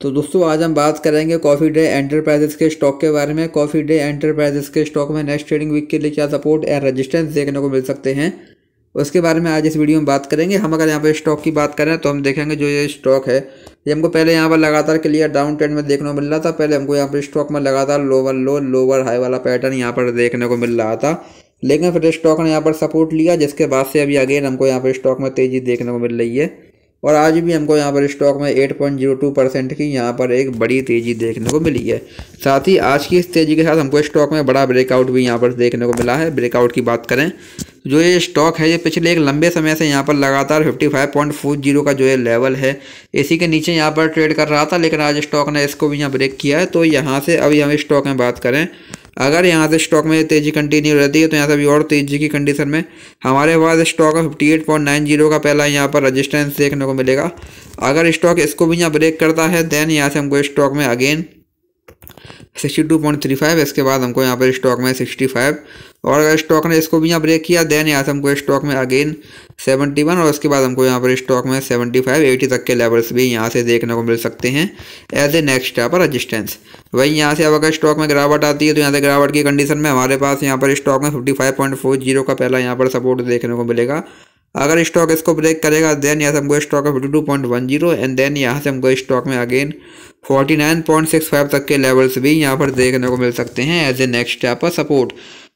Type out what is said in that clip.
तो दोस्तों आज हम बात करेंगे कॉफ़ी डे एंटरप्राइजेस के स्टॉक के बारे में कॉफ़ी डे एंटरप्राइजेस के स्टॉक में नेक्स्ट ट्रेडिंग वीक के लिए क्या सपोर्ट एंड रेजिस्टेंस देखने को मिल सकते हैं उसके बारे में आज इस वीडियो में बात करेंगे हम अगर यहाँ पर स्टॉक की बात करें तो हम देखेंगे जो ये स्टॉक है ये हमको पहले यहाँ पर लगातार क्लियर डाउन ट्रेंड में देखने को मिल रहा था पहले हमको यहाँ पर स्टॉक में लगातार लोअर लो लोअर हाई वाला पैटर्न यहाँ पर देखने को मिल रहा था लेकिन फिर स्टॉक ने यहाँ पर सपोर्ट लिया जिसके बाद से अभी अगेन हमको यहाँ पर स्टॉक में तेज़ी देखने को मिल रही है और आज भी हमको यहाँ पर स्टॉक में 8.02 परसेंट की यहाँ पर एक बड़ी तेज़ी देखने को मिली है साथ ही आज की इस तेज़ी के साथ हमको स्टॉक में बड़ा ब्रेकआउट भी यहाँ पर देखने को मिला है ब्रेकआउट की बात करें जो ये स्टॉक है ये पिछले एक लंबे समय से यहाँ पर लगातार 55.40 का जो ये लेवल है इसी के नीचे यहाँ पर ट्रेड कर रहा था लेकिन आज स्टॉक ने इसको भी यहाँ ब्रेक किया है तो यहाँ से अभी हम स्टॉक में बात करें अगर यहाँ से स्टॉक में तेज़ी कंटिन्यू रहती है तो यहाँ से भी और तेज़ी की कंडीशन में हमारे पास stock fifty eight point nine zero का पहला यहाँ पर रजिस्टेंस देखने को मिलेगा अगर स्टॉक इसको भी यहाँ ब्रेक करता है देन यहाँ से हमको स्टॉक में again sixty two point three five इसके बाद हमको यहाँ पर स्टॉक में सिक्सटी फाइव और अगर स्टॉक ने इसको भी यहाँ ब्रेक किया देन यहाँ से हमको स्टॉक में अगेन 71 और उसके बाद हमको यहाँ पर स्टॉक में 75 80 तक के लेवल्स भी यहाँ से देखने को मिल सकते हैं एज ए नेक्स्ट यहाँ पर रजिस्टेंस वहीं यहाँ से अब अगर स्टॉक में गिरावट आती है तो यहाँ से गिरावट की कंडीशन में हमारे पास यहाँ पर स्टॉक में फिफ्टी का पहला यहाँ पर सपोर्ट देखने को मिलेगा अगर स्टॉक इसको ब्रेक करेगा देन यहाँ से हमको स्टॉक है fifty two point one zero and then यहाँ से हमको स्टॉक में again forty nine point six five तक के लेवल्स भी यहाँ पर देखने को मिल सकते हैं एज ए नेक्स्ट यहाँ पर सपोर्ट